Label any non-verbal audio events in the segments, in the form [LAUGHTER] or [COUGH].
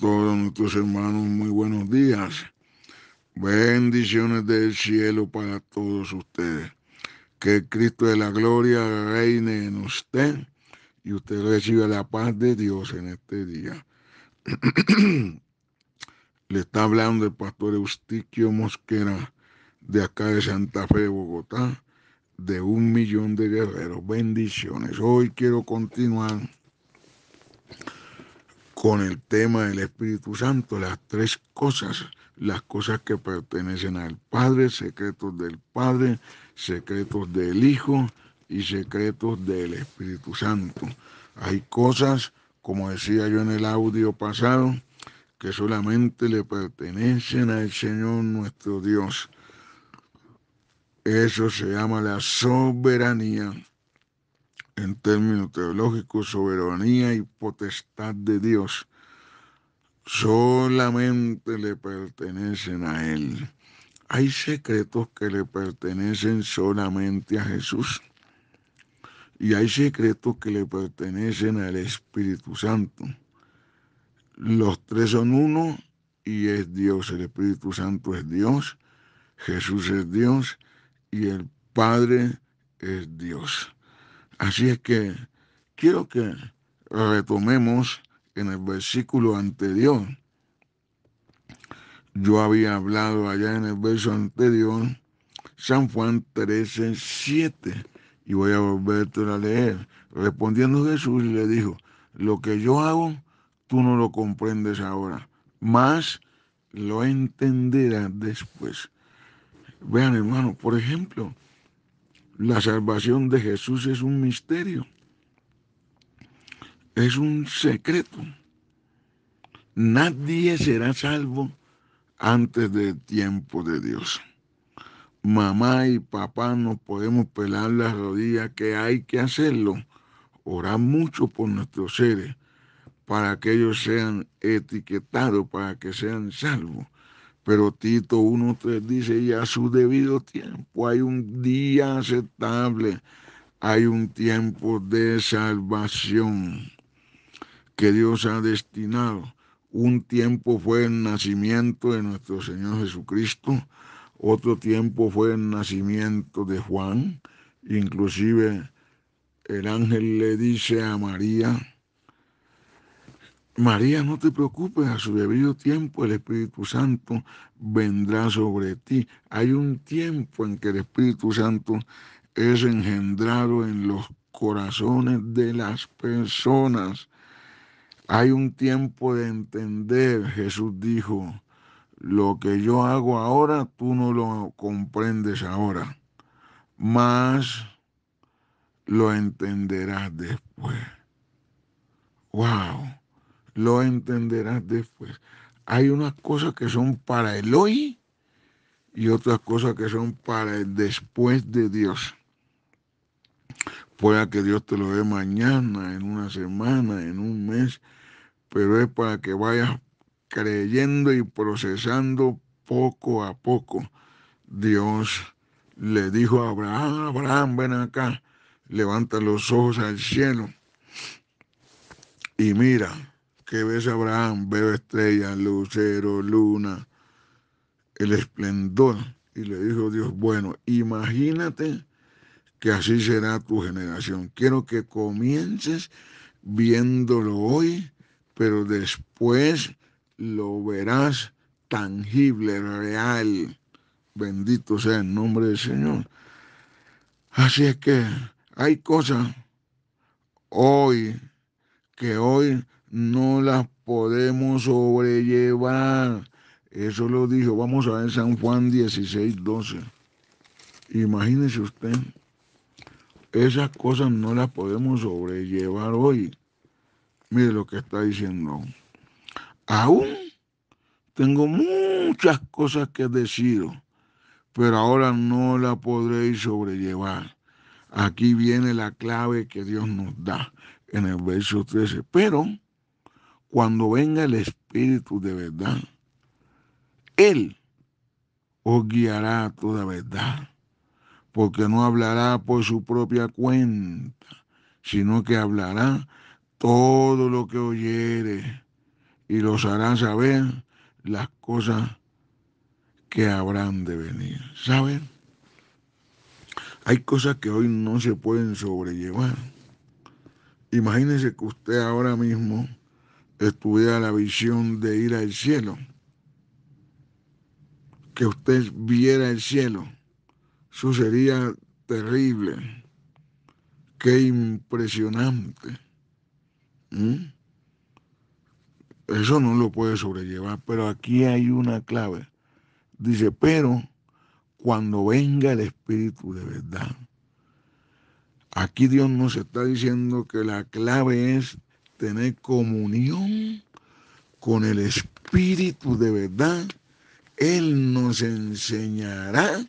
todos nuestros hermanos muy buenos días. Bendiciones del cielo para todos ustedes. Que el Cristo de la gloria reine en usted y usted reciba la paz de Dios en este día. [CLEARS THROAT] Le está hablando el pastor Eustiquio Mosquera de acá de Santa Fe, Bogotá, de un millón de guerreros. Bendiciones. Hoy quiero continuar con el tema del Espíritu Santo, las tres cosas, las cosas que pertenecen al Padre, secretos del Padre, secretos del Hijo y secretos del Espíritu Santo. Hay cosas, como decía yo en el audio pasado, que solamente le pertenecen al Señor nuestro Dios. Eso se llama la soberanía en términos teológicos, soberanía y potestad de Dios solamente le pertenecen a Él. Hay secretos que le pertenecen solamente a Jesús y hay secretos que le pertenecen al Espíritu Santo. Los tres son uno y es Dios. El Espíritu Santo es Dios, Jesús es Dios y el Padre es Dios. Así es que quiero que retomemos en el versículo anterior. Yo había hablado allá en el verso anterior, San Juan 13, 7, y voy a volverte a leer. Respondiendo Jesús le dijo, lo que yo hago, tú no lo comprendes ahora, más lo entenderás después. Vean hermano, por ejemplo, la salvación de Jesús es un misterio, es un secreto. Nadie será salvo antes del tiempo de Dios. Mamá y papá no podemos pelar las rodillas, que hay que hacerlo. Orar mucho por nuestros seres para que ellos sean etiquetados, para que sean salvos. Pero Tito 1.3 dice, y a su debido tiempo hay un día aceptable, hay un tiempo de salvación que Dios ha destinado. Un tiempo fue el nacimiento de nuestro Señor Jesucristo, otro tiempo fue el nacimiento de Juan, inclusive el ángel le dice a María, María, no te preocupes, a su debido tiempo el Espíritu Santo vendrá sobre ti. Hay un tiempo en que el Espíritu Santo es engendrado en los corazones de las personas. Hay un tiempo de entender, Jesús dijo, lo que yo hago ahora, tú no lo comprendes ahora, más lo entenderás después. ¡Wow! lo entenderás después. Hay unas cosas que son para el hoy y otras cosas que son para el después de Dios. Pueda que Dios te lo dé mañana, en una semana, en un mes, pero es para que vayas creyendo y procesando poco a poco. Dios le dijo a Abraham, Abraham, ven acá, levanta los ojos al cielo y mira que ves Abraham, veo estrellas, lucero, luna, el esplendor. Y le dijo Dios, bueno, imagínate que así será tu generación. Quiero que comiences viéndolo hoy, pero después lo verás tangible, real. Bendito sea el nombre del Señor. Así es que hay cosas hoy que hoy no las podemos sobrellevar. Eso lo dijo, vamos a ver San Juan 16, 12. Imagínese usted, esas cosas no las podemos sobrellevar hoy. Mire lo que está diciendo. Aún tengo muchas cosas que decir, pero ahora no las podréis sobrellevar. Aquí viene la clave que Dios nos da en el verso 13. Pero cuando venga el Espíritu de verdad, Él os guiará a toda verdad, porque no hablará por su propia cuenta, sino que hablará todo lo que oyere y los hará saber las cosas que habrán de venir. ¿Saben? Hay cosas que hoy no se pueden sobrellevar. Imagínense que usted ahora mismo estuviera la visión de ir al cielo, que usted viera el cielo, eso sería terrible, qué impresionante. ¿Mm? Eso no lo puede sobrellevar, pero aquí hay una clave. Dice, pero cuando venga el Espíritu de verdad. Aquí Dios nos está diciendo que la clave es tener comunión con el Espíritu de verdad, Él nos enseñará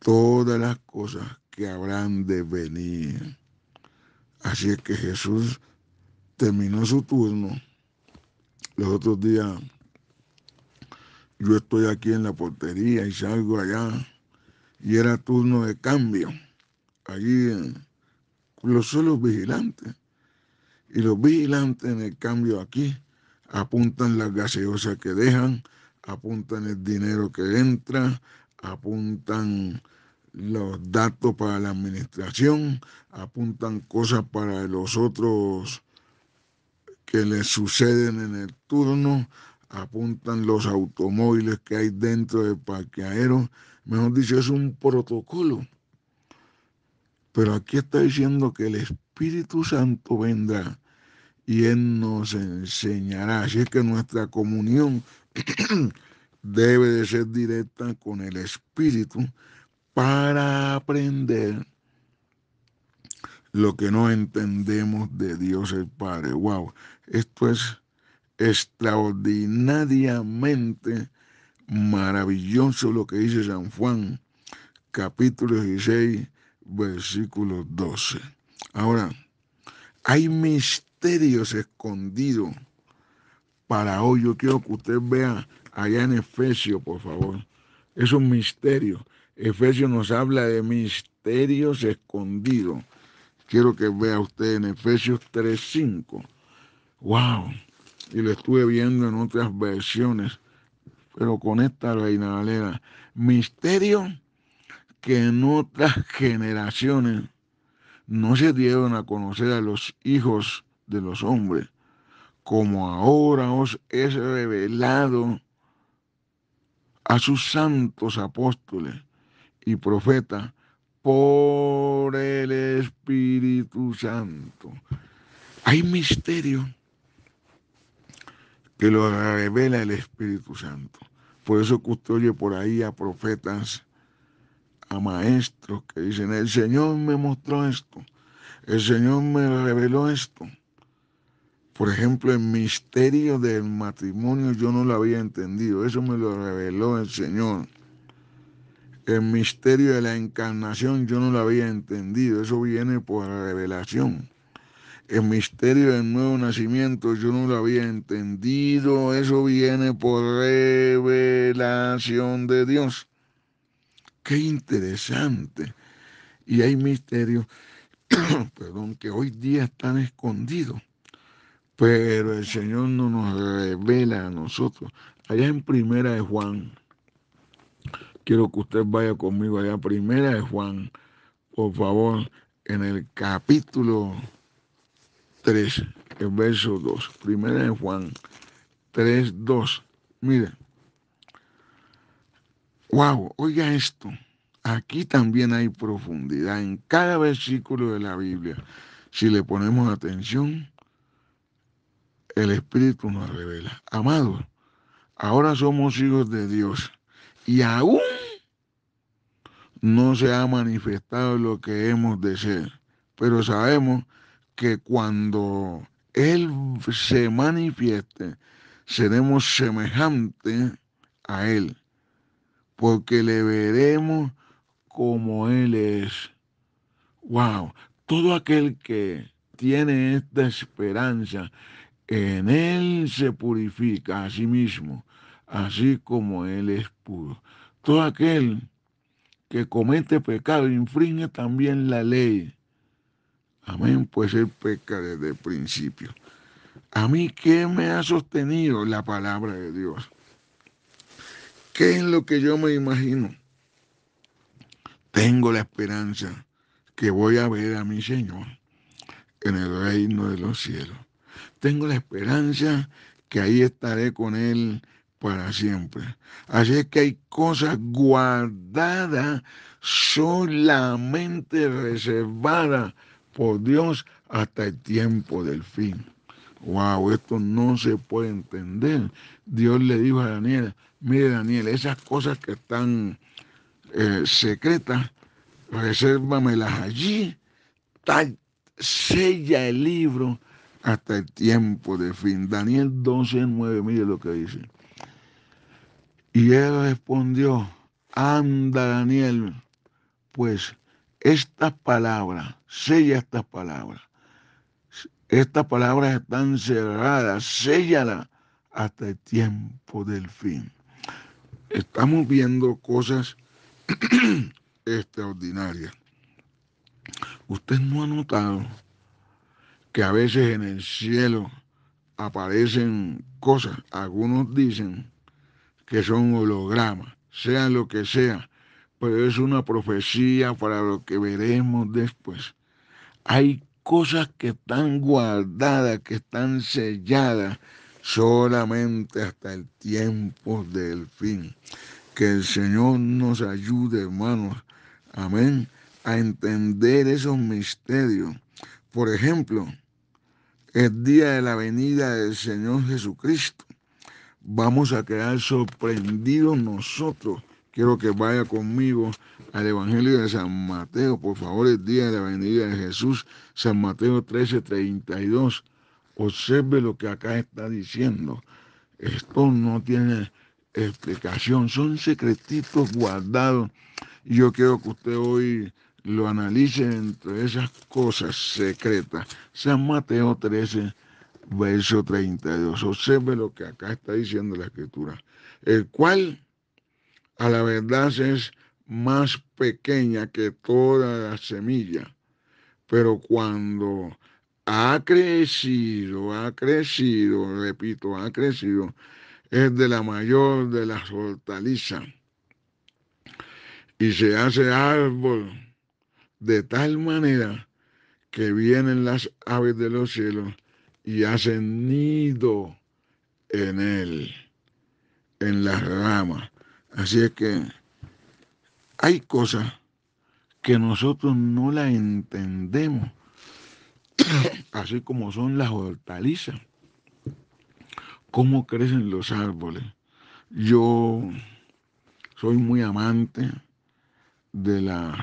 todas las cosas que habrán de venir. Así es que Jesús terminó su turno. Los otros días yo estoy aquí en la portería y salgo allá y era turno de cambio. Allí los suelos vigilantes y los vigilantes en el cambio aquí apuntan las gaseosas que dejan, apuntan el dinero que entra, apuntan los datos para la administración, apuntan cosas para los otros que les suceden en el turno, apuntan los automóviles que hay dentro del parqueadero. Mejor dicho, es un protocolo. Pero aquí está diciendo que el Espíritu Santo vendrá y Él nos enseñará. Así es que nuestra comunión [CLEARS THROAT] debe de ser directa con el Espíritu para aprender lo que no entendemos de Dios el Padre. ¡Wow! Esto es extraordinariamente maravilloso lo que dice San Juan, capítulo 16, versículo 12. Ahora, hay misterios escondidos para hoy. Yo quiero que usted vea allá en Efesios, por favor. Es un misterio. Efesios nos habla de misterios escondidos. Quiero que vea usted en Efesios 3.5. ¡Wow! Y lo estuve viendo en otras versiones, pero con esta reina Valera. Misterio que en otras generaciones no se dieron a conocer a los hijos de los hombres, como ahora os es revelado a sus santos apóstoles y profetas por el Espíritu Santo. Hay misterio que lo revela el Espíritu Santo. Por eso que oye por ahí a profetas a maestros que dicen, el Señor me mostró esto, el Señor me reveló esto. Por ejemplo, el misterio del matrimonio yo no lo había entendido, eso me lo reveló el Señor. El misterio de la encarnación yo no lo había entendido, eso viene por revelación. El misterio del nuevo nacimiento yo no lo había entendido, eso viene por revelación de Dios. Qué interesante. Y hay misterios, [COUGHS] perdón, que hoy día están escondidos, pero el Señor no nos revela a nosotros. Allá en Primera de Juan, quiero que usted vaya conmigo allá, Primera de Juan, por favor, en el capítulo 3, el verso 2. Primera de Juan 3, 2. mire, Wow, oiga esto. Aquí también hay profundidad en cada versículo de la Biblia. Si le ponemos atención, el Espíritu nos revela. Amado, ahora somos hijos de Dios y aún no se ha manifestado lo que hemos de ser, pero sabemos que cuando Él se manifieste, seremos semejantes a Él porque le veremos como Él es. ¡Wow! Todo aquel que tiene esta esperanza, en Él se purifica a sí mismo, así como Él es puro. Todo aquel que comete pecado infringe también la ley. Amén, pues Él peca desde el principio. A mí, ¿qué me ha sostenido la palabra de Dios? ¿Qué es lo que yo me imagino? Tengo la esperanza que voy a ver a mi Señor en el reino de los cielos. Tengo la esperanza que ahí estaré con Él para siempre. Así es que hay cosas guardadas, solamente reservadas por Dios hasta el tiempo del fin. Wow, esto no se puede entender. Dios le dijo a Daniel, Mire, Daniel, esas cosas que están eh, secretas, resérvamelas allí, tal, sella el libro hasta el tiempo de fin. Daniel 12, 9, mire lo que dice. Y él respondió, anda Daniel, pues estas palabras, sella estas palabras. Estas palabras están cerradas, séllala hasta el tiempo del fin estamos viendo cosas [CLEARS THROAT] extraordinarias. Usted no ha notado que a veces en el cielo aparecen cosas, algunos dicen que son hologramas, sea lo que sea, pero es una profecía para lo que veremos después. Hay cosas que están guardadas, que están selladas, solamente hasta el tiempo del fin. Que el Señor nos ayude, hermanos, amén, a entender esos misterios. Por ejemplo, el día de la venida del Señor Jesucristo, vamos a quedar sorprendidos nosotros. Quiero que vaya conmigo al Evangelio de San Mateo, por favor, el día de la venida de Jesús, San Mateo 13, 32. Observe lo que acá está diciendo. Esto no tiene explicación, son secretitos guardados. Yo quiero que usted hoy lo analice entre esas cosas secretas. San Mateo 13, verso 32. Observe lo que acá está diciendo la escritura. El cual a la verdad es más pequeña que toda la semilla, pero cuando ha crecido, ha crecido, repito, ha crecido. Es de la mayor de las hortalizas. Y se hace árbol de tal manera que vienen las aves de los cielos y hacen nido en él, en las ramas. Así es que hay cosas que nosotros no la entendemos [COUGHS] así como son las hortalizas, cómo crecen los árboles. Yo soy muy amante de las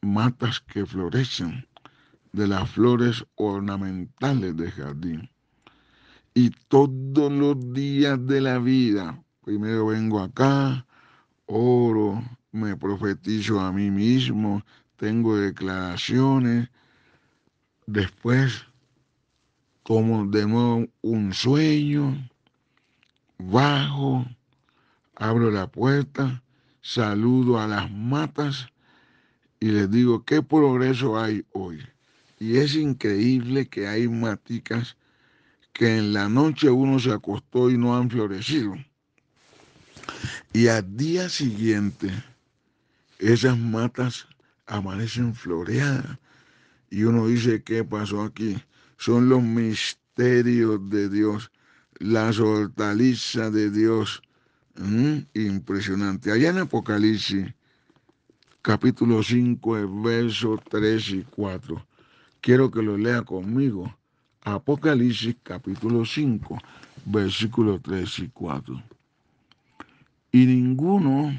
matas que florecen, de las flores ornamentales del jardín. Y todos los días de la vida, primero vengo acá, oro, me profetizo a mí mismo, tengo declaraciones, Después, como de nuevo un sueño, bajo, abro la puerta, saludo a las matas y les digo, ¿qué progreso hay hoy? Y es increíble que hay maticas que en la noche uno se acostó y no han florecido. Y al día siguiente, esas matas amanecen floreadas, y uno dice, ¿qué pasó aquí? Son los misterios de Dios, La hortalizas de Dios. Mm, impresionante. Allá en Apocalipsis, capítulo 5, versos 3 y 4. Quiero que lo lea conmigo. Apocalipsis, capítulo 5, versículo 3 y 4. Y ninguno,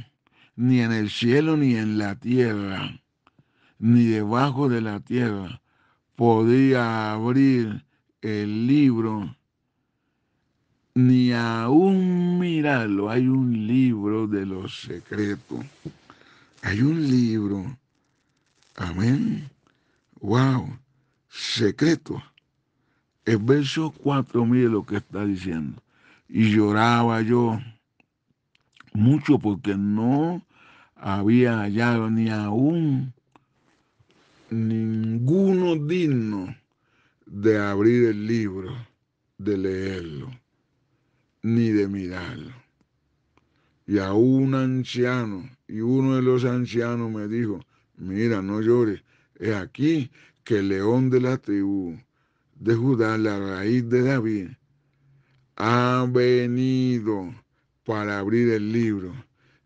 ni en el cielo ni en la tierra, ni debajo de la tierra podía abrir el libro, ni aún mirarlo. Hay un libro de los secretos. Hay un libro. Amén. Wow. Secreto. El verso 4, mire lo que está diciendo. Y lloraba yo mucho porque no había hallado ni aún ninguno digno de abrir el libro, de leerlo, ni de mirarlo. Y a un anciano, y uno de los ancianos me dijo, mira, no llores, es aquí que el león de la tribu de Judá, la raíz de David, ha venido para abrir el libro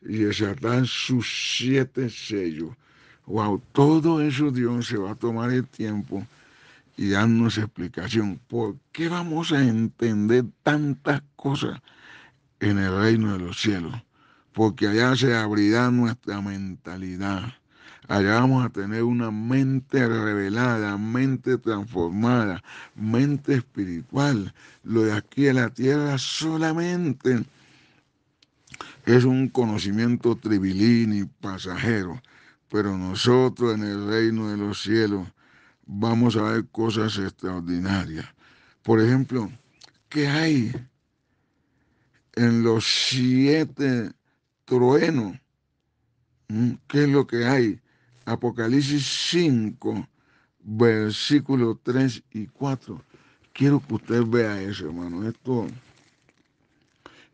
y desatar sus siete sellos Wow, todo eso Dios se va a tomar el tiempo y darnos explicación. ¿Por qué vamos a entender tantas cosas en el reino de los cielos? Porque allá se abrirá nuestra mentalidad. Allá vamos a tener una mente revelada, mente transformada, mente espiritual. Lo de aquí en la tierra solamente es un conocimiento trivial y pasajero pero nosotros en el reino de los cielos vamos a ver cosas extraordinarias. Por ejemplo, ¿qué hay en los siete truenos? ¿Mm? ¿Qué es lo que hay? Apocalipsis 5, versículos 3 y 4. Quiero que usted vea eso, hermano. Esto,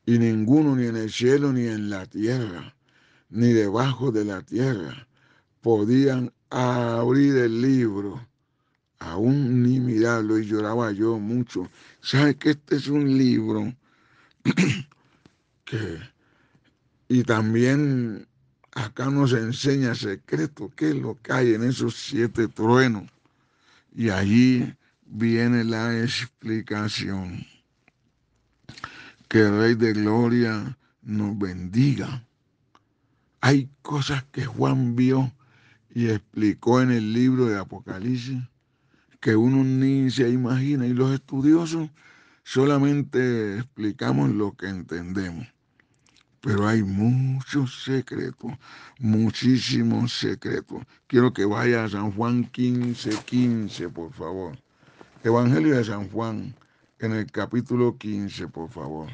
y ninguno, ni en el cielo, ni en la tierra, ni debajo de la tierra, podían abrir el libro, aún ni mirarlo, y lloraba yo mucho. ¿Sabe que este es un libro que... Y también acá nos enseña secreto, qué es lo que hay en esos siete truenos. Y allí viene la explicación. Que Rey de Gloria nos bendiga. Hay cosas que Juan vio y explicó en el libro de Apocalipsis que uno ni se imagina y los estudiosos solamente explicamos lo que entendemos. Pero hay muchos secretos, muchísimos secretos. Quiero que vaya a San Juan 15, 15, por favor. Evangelio de San Juan, en el capítulo 15, por favor.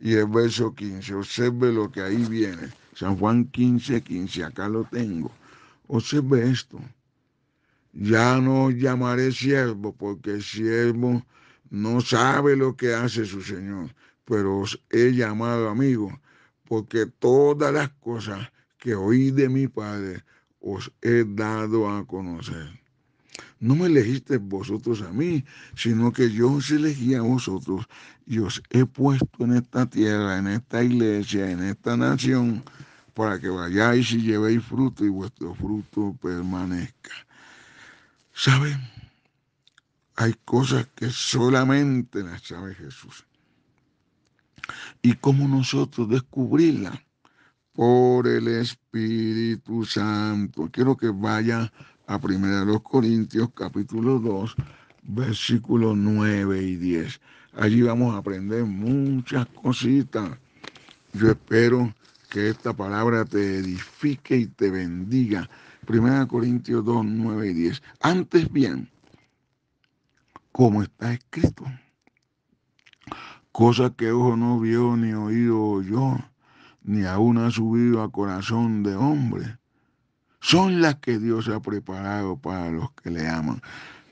Y el verso 15, observe lo que ahí viene. San Juan 15, 15, acá lo tengo. Observe esto. Ya no llamaré siervo, porque el siervo no sabe lo que hace su Señor, pero os he llamado amigo, porque todas las cosas que oí de mi Padre os he dado a conocer. No me elegiste vosotros a mí, sino que yo os elegí a vosotros y os he puesto en esta tierra, en esta iglesia, en esta nación para que vayáis y llevéis fruto y vuestro fruto permanezca. ¿Saben? Hay cosas que solamente las sabe Jesús. Y cómo nosotros descubrirla por el Espíritu Santo. Quiero que vaya a 1 Corintios capítulo 2, versículos 9 y 10. Allí vamos a aprender muchas cositas. Yo espero que esta palabra te edifique y te bendiga. Primera Corintios 2, 9 y 10. Antes bien, como está escrito, cosas que ojo no vio, ni oído oyó, ni aún ha subido a corazón de hombre, son las que Dios ha preparado para los que le aman.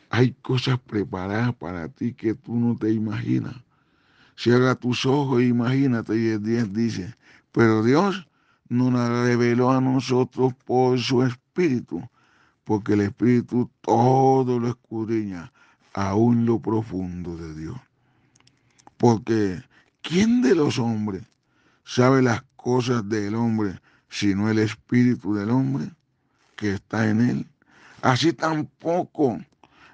Hay cosas preparadas para ti que tú no te imaginas. Cierra tus ojos e imagínate y el 10 dice, pero Dios nos la reveló a nosotros por su Espíritu, porque el Espíritu todo lo escudriña, aún lo profundo de Dios. Porque ¿quién de los hombres sabe las cosas del hombre sino el Espíritu del hombre que está en él? Así tampoco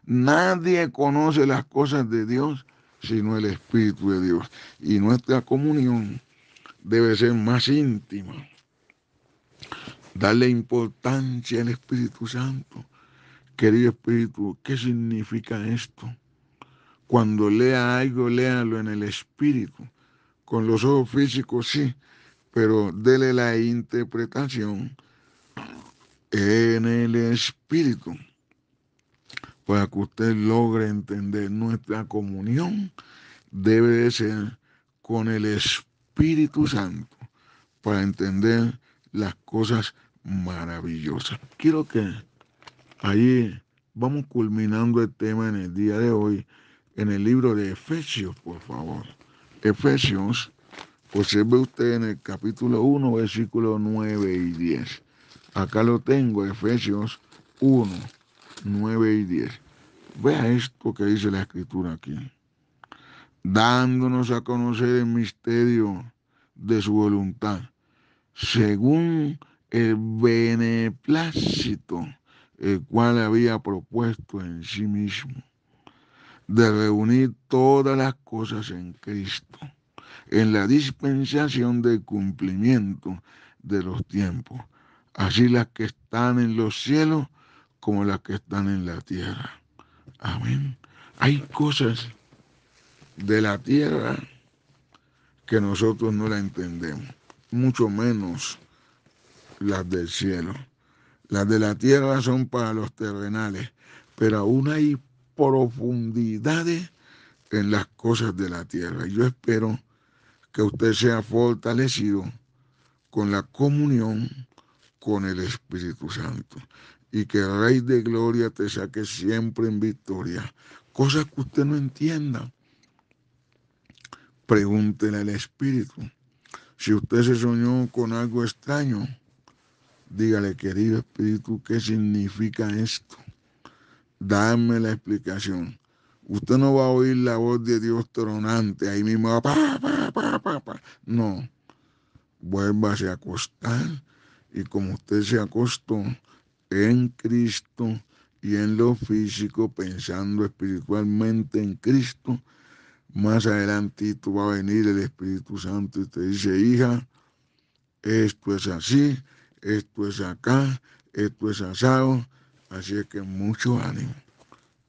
nadie conoce las cosas de Dios sino el Espíritu de Dios. Y nuestra comunión debe ser más íntima. Darle importancia al Espíritu Santo. Querido Espíritu, ¿qué significa esto? Cuando lea algo, léalo en el Espíritu. Con los ojos físicos, sí, pero dele la interpretación en el Espíritu para que usted logre entender nuestra comunión debe ser con el Espíritu Espíritu Santo para entender las cosas maravillosas. Quiero que ahí vamos culminando el tema en el día de hoy, en el libro de Efesios, por favor. Efesios, observe usted en el capítulo 1, versículo 9 y 10. Acá lo tengo, Efesios 1, 9 y 10. Vea esto que dice la escritura aquí dándonos a conocer el misterio de su voluntad, según el beneplácito el cual había propuesto en sí mismo, de reunir todas las cosas en Cristo, en la dispensación del cumplimiento de los tiempos, así las que están en los cielos como las que están en la tierra. Amén. Hay cosas de la tierra que nosotros no la entendemos, mucho menos las del cielo. Las de la tierra son para los terrenales, pero aún hay profundidades en las cosas de la tierra. Yo espero que usted sea fortalecido con la comunión con el Espíritu Santo y que el Rey de Gloria te saque siempre en victoria. Cosas que usted no entienda, Pregúntele al Espíritu. Si usted se soñó con algo extraño, dígale, querido Espíritu, ¿qué significa esto? Dame la explicación. Usted no va a oír la voz de Dios tronante ahí mismo. Va, no. Vuélvase a acostar y como usted se acostó en Cristo y en lo físico, pensando espiritualmente en Cristo, más adelantito va a venir el Espíritu Santo y te dice, hija, esto es así, esto es acá, esto es asado. Así es que mucho ánimo.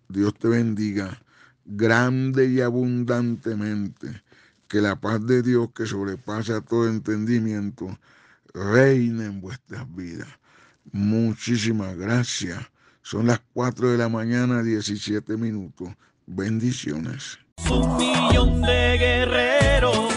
Dios te bendiga grande y abundantemente. Que la paz de Dios que sobrepasa todo entendimiento reine en vuestras vidas. Muchísimas gracias. Son las 4 de la mañana, 17 minutos. Bendiciones. Un millón de guerreros